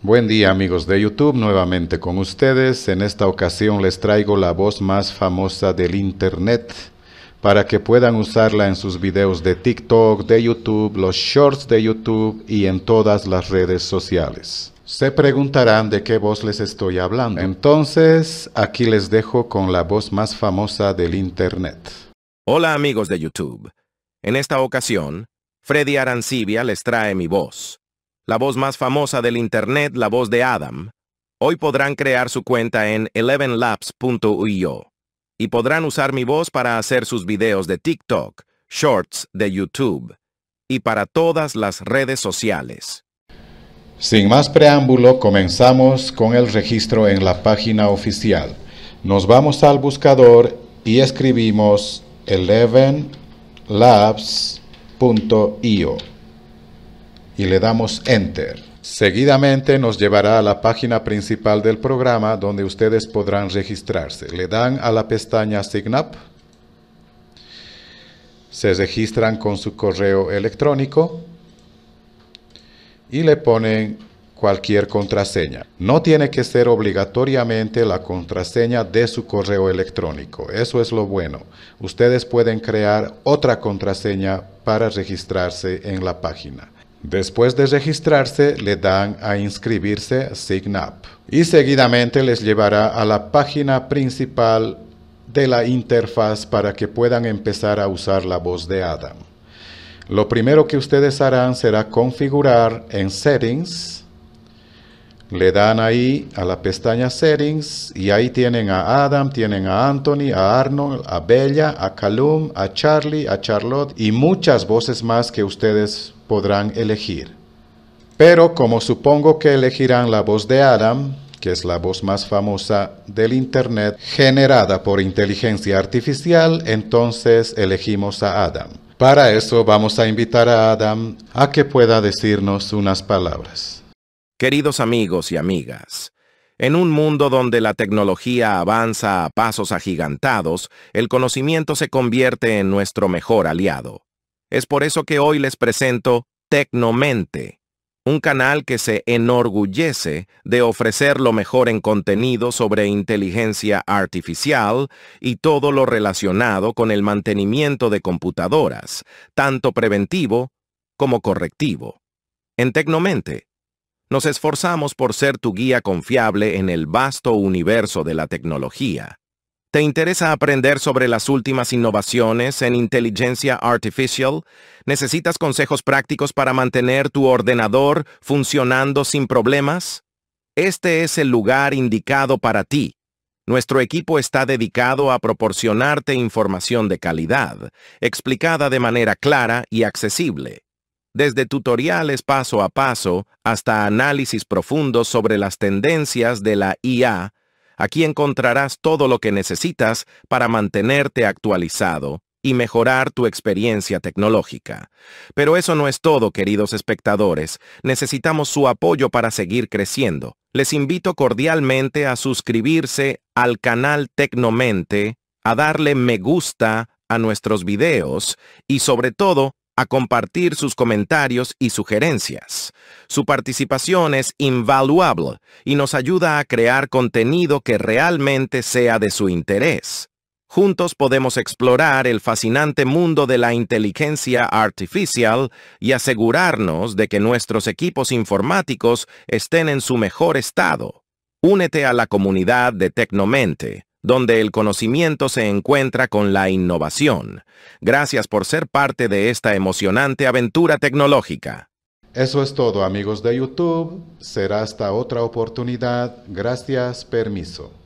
Buen día amigos de YouTube, nuevamente con ustedes. En esta ocasión les traigo la voz más famosa del Internet para que puedan usarla en sus videos de TikTok, de YouTube, los shorts de YouTube y en todas las redes sociales. Se preguntarán de qué voz les estoy hablando. Entonces, aquí les dejo con la voz más famosa del Internet. Hola amigos de YouTube. En esta ocasión, Freddy Arancibia les trae mi voz la voz más famosa del Internet, la voz de Adam, hoy podrán crear su cuenta en 11labs.io y podrán usar mi voz para hacer sus videos de TikTok, Shorts de YouTube y para todas las redes sociales. Sin más preámbulo, comenzamos con el registro en la página oficial. Nos vamos al buscador y escribimos 11labs.io y le damos Enter. Seguidamente nos llevará a la página principal del programa donde ustedes podrán registrarse. Le dan a la pestaña Sign Up. Se registran con su correo electrónico y le ponen cualquier contraseña. No tiene que ser obligatoriamente la contraseña de su correo electrónico. Eso es lo bueno. Ustedes pueden crear otra contraseña para registrarse en la página. Después de registrarse, le dan a inscribirse Sign Up y seguidamente les llevará a la página principal de la interfaz para que puedan empezar a usar la voz de Adam. Lo primero que ustedes harán será configurar en Settings. Le dan ahí a la pestaña Settings y ahí tienen a Adam, tienen a Anthony, a Arnold, a Bella, a Calum, a Charlie, a Charlotte y muchas voces más que ustedes podrán elegir. Pero como supongo que elegirán la voz de Adam, que es la voz más famosa del Internet generada por inteligencia artificial, entonces elegimos a Adam. Para eso vamos a invitar a Adam a que pueda decirnos unas palabras. Queridos amigos y amigas, en un mundo donde la tecnología avanza a pasos agigantados, el conocimiento se convierte en nuestro mejor aliado. Es por eso que hoy les presento Tecnomente, un canal que se enorgullece de ofrecer lo mejor en contenido sobre inteligencia artificial y todo lo relacionado con el mantenimiento de computadoras, tanto preventivo como correctivo. En Tecnomente, nos esforzamos por ser tu guía confiable en el vasto universo de la tecnología. ¿Te interesa aprender sobre las últimas innovaciones en inteligencia artificial? ¿Necesitas consejos prácticos para mantener tu ordenador funcionando sin problemas? Este es el lugar indicado para ti. Nuestro equipo está dedicado a proporcionarte información de calidad, explicada de manera clara y accesible. Desde tutoriales paso a paso hasta análisis profundos sobre las tendencias de la IA Aquí encontrarás todo lo que necesitas para mantenerte actualizado y mejorar tu experiencia tecnológica. Pero eso no es todo, queridos espectadores. Necesitamos su apoyo para seguir creciendo. Les invito cordialmente a suscribirse al canal Tecnomente, a darle me gusta a nuestros videos y sobre todo a compartir sus comentarios y sugerencias. Su participación es invaluable y nos ayuda a crear contenido que realmente sea de su interés. Juntos podemos explorar el fascinante mundo de la inteligencia artificial y asegurarnos de que nuestros equipos informáticos estén en su mejor estado. Únete a la comunidad de Tecnomente donde el conocimiento se encuentra con la innovación. Gracias por ser parte de esta emocionante aventura tecnológica. Eso es todo amigos de YouTube. Será hasta otra oportunidad. Gracias, permiso.